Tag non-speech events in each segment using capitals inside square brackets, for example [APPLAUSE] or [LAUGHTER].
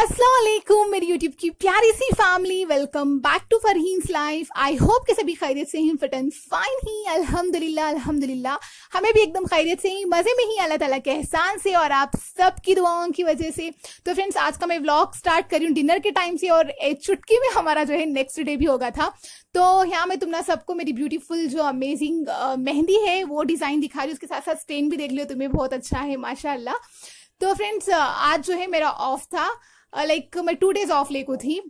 असलम मेरी YouTube की प्यारी सी family welcome back to Farheen's life I hope के सभी खैरियत से हैं फिट एंड फाइन ही अल्हम्दुलिल्लाह अल्हम्दुलिल्लाह हमें भी एकदम खैरियत से ही मज़े में ही अल्लाह ताला के एहसान से और आप सब की दुआओं की वजह से तो फ्रेंड्स आज का मैं व्लॉग स्टार्ट करी हूँ डिनर के टाइम से और चुटकी में हमारा जो है नेक्स्ट डे भी होगा था तो यहाँ मैं तुम ना सबको मेरी ब्यूटीफुल जो अमेजिंग मेहंदी है वो डिज़ाइन दिखा रही हूँ उसके साथ साथ स्टेन भी देख लियो तुम्हें बहुत अच्छा है माशाला तो फ्रेंड्स आज जो है मेरा ऑफ था लाइक मैं टू डेज ऑफ लेको थी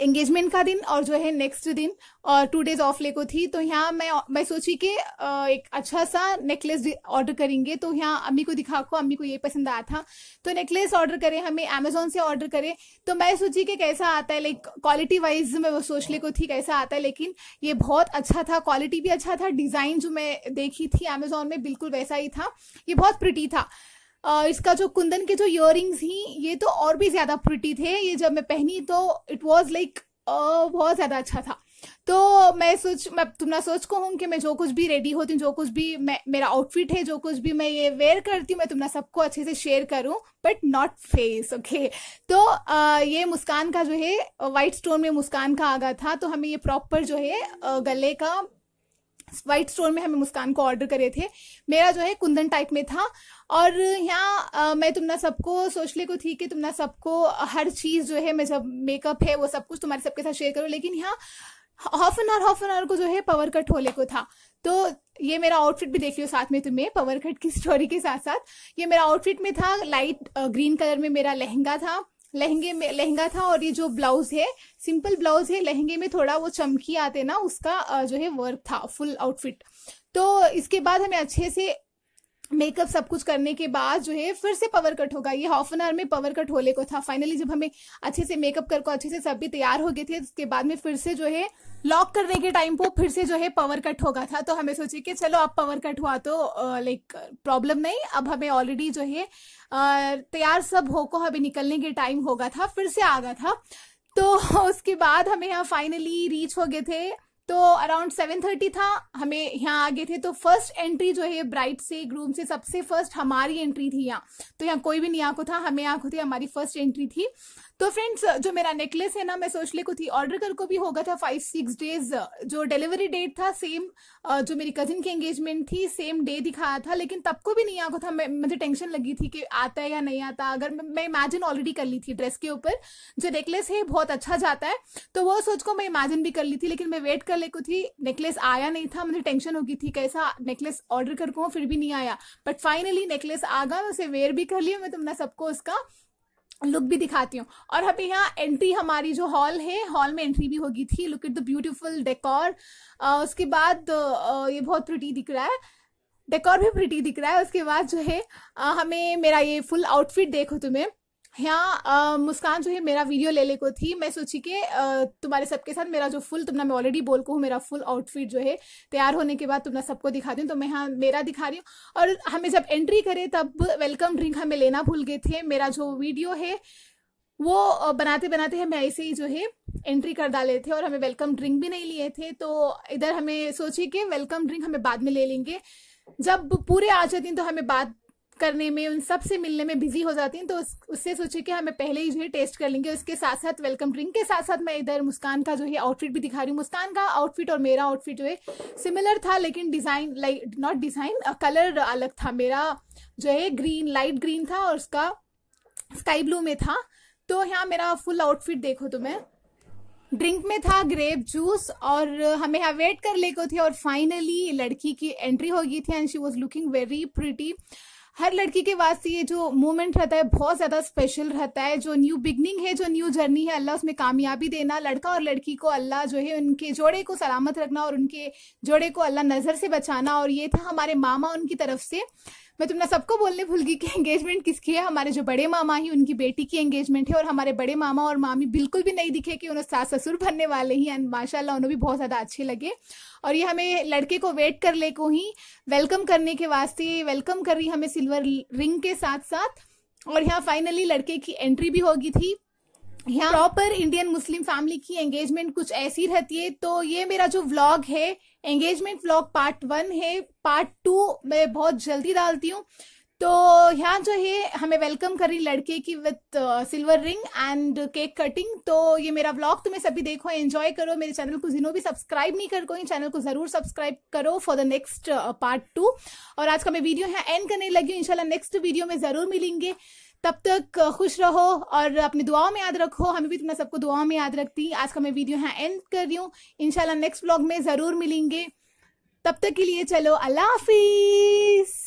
एंगेजमेंट का दिन और जो है नेक्स्ट दिन और टू डेज ऑफ लेको थी तो यहाँ मैं मैं सोची कि एक अच्छा सा नेकलेस ऑर्डर करेंगे तो यहाँ अम्मी को दिखा को अम्मी को ये पसंद आया था तो नेकलेस ऑर्डर करें हमें अमेजोन से ऑर्डर करें तो मैं सोची कि कैसा आता है लाइक क्वालिटी वाइज मैं वो सोच ले को थी कैसा आता है लेकिन ये बहुत अच्छा था क्वालिटी भी अच्छा था डिज़ाइन जो मैं देखी थी अमेजोन में बिल्कुल वैसा ही था ये बहुत प्रिटी था इसका जो कुंदन के जो इयर ही ये तो और भी ज्यादा प्रिटी थे ये जब मैं पहनी तो इट वॉज लाइक बहुत ज्यादा अच्छा था तो मैं सोच मैं तुम ना सोच को हूँ कि मैं जो कुछ भी रेडी होती हूँ जो कुछ भी मैं मेरा आउटफिट है जो कुछ भी मैं ये वेयर करती हूँ मैं तुम ना सबको अच्छे से शेयर करूँ बट नॉट फेस ओके तो आ, ये मुस्कान का जो है वाइट स्टोन में मुस्कान का आगा था तो हमें ये प्रॉपर जो है गले का वाइट स्टोर में हमें मुस्कान को ऑर्डर करे थे मेरा जो है कुंदन टाइप में था और यहाँ मैं तुमने सबको सोच ले को थी कि तुमना सबको हर चीज़ जो है मैं जब मेकअप है वो सब कुछ तुम्हारे सबके साथ शेयर करो लेकिन यहाँ half an hour half an hour को जो है पावर कट होले को था तो ये मेरा आउटफिट भी देख लियो साथ में तुम्हें पावर कट की स्टोरी के साथ साथ ये मेरा आउटफिट में था लाइट ग्रीन कलर में मेरा लहंगा था लहंगे में लहंगा था और ये जो ब्लाउज है सिंपल ब्लाउज है लहंगे में थोड़ा वो चमकी आते ना उसका जो है वर्क था फुल आउटफिट तो इसके बाद हमें अच्छे से मेकअप सब कुछ करने के बाद जो है फिर से पावर कट होगा ये हाफ एन आवर में पावर कट होने को था फाइनली जब हमें अच्छे से मेकअप करके अच्छे से सब भी तैयार हो गए थे उसके बाद में फिर से जो है लॉक करने के टाइम पर फिर से जो है पावर कट होगा था तो हमें सोचे कि चलो अब पावर कट हुआ तो लाइक प्रॉब्लम नहीं अब हमें ऑलरेडी जो है तैयार सब हो को हमें निकलने के टाइम होगा था फिर से आ गया था तो [LAUGHS] उसके बाद हमें यहाँ फाइनली रीच हो गए थे तो अराउंड सेवन थर्टी था हमें यहाँ आगे थे तो फर्स्ट एंट्री जो है ब्राइट से ग्रूम से सबसे फर्स्ट हमारी एंट्री थी यहाँ तो यहाँ कोई भी नहीं आंखों था हमें आंखों थी हमारी फर्स्ट एंट्री थी तो फ्रेंड्स जो मेरा नेकलेस है ना मैं सोच ले को थी ऑर्डर कर को भी होगा था फाइव सिक्स डेज जो डिलीवरी डेट था सेम जो मेरी कजिन की एंगेजमेंट थी सेम डे दिखाया था लेकिन तब को भी नहीं आको था मुझे टेंशन लगी थी कि आता है या नहीं आता अगर मैं इमेजिन ऑलरेडी कर ली थी ड्रेस के ऊपर जो नेकलेस है बहुत अच्छा जाता है तो वो सोच को मैं इमेजिन भी कर ली थी लेकिन मैं वेट कर ले को थी नेकलेस आया नहीं था मुझे टेंशन होगी थी कैसा नेकलेस ऑर्डर कर को फिर भी नहीं आया बट फाइनली नेकलेस आ गया मैं उसे वेयर भी कर लिया मैं तुमने तो सबको उसका लुक भी दिखाती हूँ और अभी यहाँ एंट्री हमारी जो हॉल है हॉल में एंट्री भी होगी थी look it the beautiful decor उसके बाद ये बहुत प्रिटी दिख रहा है डेकोर भी प्रिटी दिख रहा है उसके बाद जो है हमें मेरा ये फुल आउटफिट देखो तुम्हें हाँ मुस्कान जो है मेरा वीडियो ले ले को थी मैं सोची कि तुम्हारे सबके साथ मेरा जो फुल तुमने मैं ऑलरेडी बोल को हूँ मेरा फुल आउटफिट जो है तैयार होने के बाद तुमने सबको दिखा दी तो मैं हाँ मेरा दिखा रही हूँ और हमें जब एंट्री करे तब वेलकम ड्रिंक हमें लेना भूल गए थे मेरा जो वीडियो है वो बनाते बनाते हमें ऐसे ही जो है एंट्री कर डाले थे और हमें वेलकम ड्रिंक भी नहीं लिए थे तो इधर हमें सोची कि वेलकम ड्रिंक हमें बाद में ले लेंगे जब पूरे आ जाते हैं तो हमें बाद करने में उन सब से मिलने में बिजी हो जाती हैं तो उस, उससे सोचे कि हमें हाँ, पहले ही जो है टेस्ट कर लेंगे उसके साथ साथ वेलकम ड्रिंक के साथ साथ मैं इधर मुस्कान का जो है आउटफिट भी दिखा रही हूँ मुस्कान का आउटफिट और मेरा आउटफिट जो है सिमिलर था लेकिन design like not design colour अलग था मेरा जो है ग्रीन लाइट ग्रीन था और उसका स्काई ब्लू में था तो यहाँ मेरा फुल आउटफिट देखो तुम्हें तो ड्रिंक में था ग्रेप जूस और हमें यहाँ वेट कर ले को थे और फाइनली लड़की की एंट्री हो गई थी and she was looking very pretty हर लड़की के वास्ते ये जो मोमेंट रहता है बहुत ज्यादा स्पेशल रहता है जो न्यू बिगनिंग है जो न्यू जर्नी है अल्लाह उसमें कामयाबी देना लड़का और लड़की को अल्लाह जो है उनके जोड़े को सलामत रखना और उनके जोड़े को अल्लाह नजर से बचाना और ये था हमारे मामा उनकी तरफ से मैं तुमने सबको बोलने भूल गई कि एंगेजमेंट किसकी है हमारे जो बड़े मामा ही उनकी बेटी की एंगेजमेंट है और हमारे बड़े मामा और मामी बिल्कुल भी नहीं दिखे कि उन्हें सास ससुर बनने वाले ही एंड माशाल्लाह उन्हें भी बहुत ज़्यादा अच्छे लगे और ये हमें लड़के को वेट कर ले को ही वेलकम करने के वास्ते वेलकम कर रही हमें सिल्वर रिंग के साथ साथ और यहाँ फाइनली लड़के की एंट्री भी होगी थी यहाँ प्रॉपर इंडियन मुस्लिम फैमिली की एंगेजमेंट कुछ ऐसी रहती है तो ये मेरा जो व्लॉग है एंगेजमेंट व्लॉग पार्ट वन है पार्ट टू मैं बहुत जल्दी डालती हूँ तो यहाँ जो है हमें वेलकम कर रही लड़के की with silver ring and cake cutting तो ये मेरा व्लॉग तुम्हें सभी देखो एंजॉय करो मेरे चैनल को जिन्हों भी सब्सक्राइब नहीं कर कोई चैनल को जरूर सब्सक्राइब करो for the next part two और आज का मैं वीडियो यहाँ एंड करने लगी हूँ इनशाला नेक्स्ट वीडियो में जरूर मिलेंगे तब तक खुश रहो और अपनी दुआओं में याद रखो हमें भी तुमने सबको दुआओं में याद रखती आज का मैं वीडियो यहाँ एंड कर रही हूँ इनशाला नेक्स्ट ब्लॉग में ज़रूर मिलेंगे तब तक के लिए चलो अल्लाह हाफिज़